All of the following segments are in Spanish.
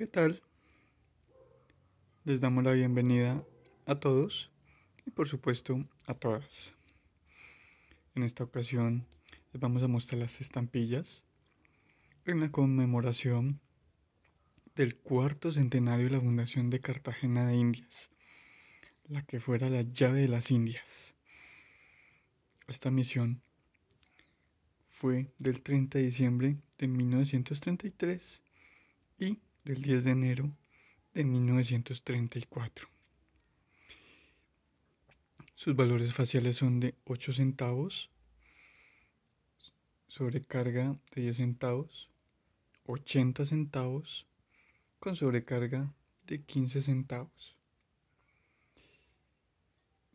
¿Qué tal? Les damos la bienvenida a todos y por supuesto a todas. En esta ocasión les vamos a mostrar las estampillas en la conmemoración del cuarto centenario de la fundación de Cartagena de Indias, la que fuera la llave de las Indias. Esta misión fue del 30 de diciembre de 1933 y del 10 de enero de 1934. Sus valores faciales son de 8 centavos, sobrecarga de 10 centavos, 80 centavos, con sobrecarga de 15 centavos.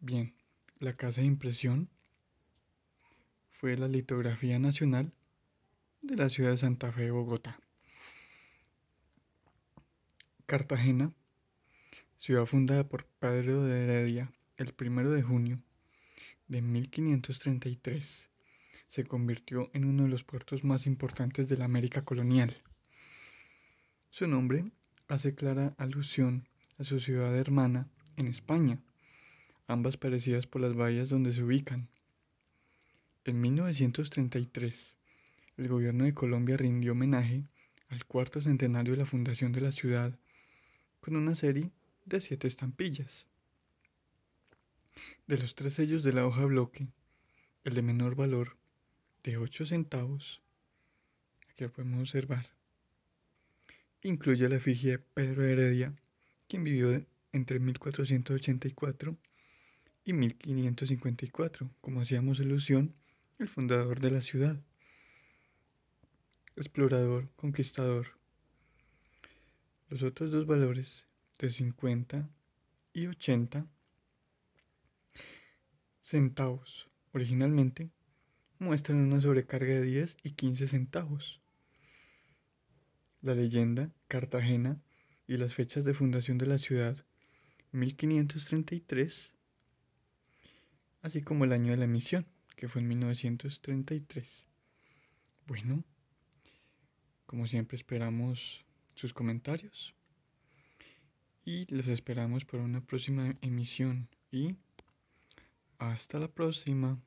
Bien, la casa de impresión fue la Litografía Nacional de la ciudad de Santa Fe de Bogotá. Cartagena, ciudad fundada por Pedro de Heredia el 1 de junio de 1533, se convirtió en uno de los puertos más importantes de la América colonial. Su nombre hace clara alusión a su ciudad hermana en España, ambas parecidas por las vallas donde se ubican. En 1933, el gobierno de Colombia rindió homenaje al cuarto centenario de la fundación de la ciudad con una serie de siete estampillas. De los tres sellos de la hoja bloque, el de menor valor, de 8 centavos, aquí lo podemos observar, incluye la efigie de Pedro Heredia, quien vivió entre 1484 y 1554, como hacíamos alusión, el fundador de la ciudad, explorador, conquistador, los otros dos valores de 50 y 80 centavos originalmente muestran una sobrecarga de 10 y 15 centavos. La leyenda, Cartagena y las fechas de fundación de la ciudad, 1533, así como el año de la emisión que fue en 1933. Bueno, como siempre esperamos sus comentarios. Y los esperamos por una próxima emisión. Y hasta la próxima.